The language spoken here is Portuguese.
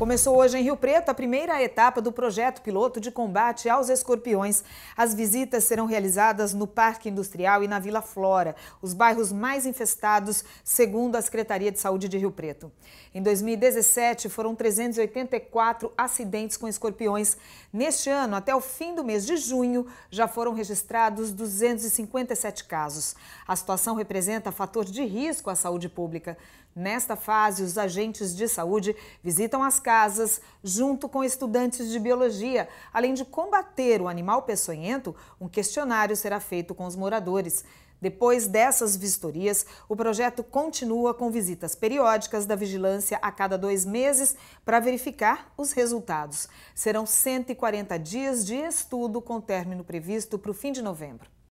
Começou hoje em Rio Preto a primeira etapa do projeto piloto de combate aos escorpiões. As visitas serão realizadas no Parque Industrial e na Vila Flora, os bairros mais infestados, segundo a Secretaria de Saúde de Rio Preto. Em 2017, foram 384 acidentes com escorpiões. Neste ano, até o fim do mês de junho, já foram registrados 257 casos. A situação representa fator de risco à saúde pública. Nesta fase, os agentes de saúde visitam as casas casas, junto com estudantes de biologia. Além de combater o animal peçonhento, um questionário será feito com os moradores. Depois dessas vistorias, o projeto continua com visitas periódicas da vigilância a cada dois meses para verificar os resultados. Serão 140 dias de estudo com término previsto para o fim de novembro.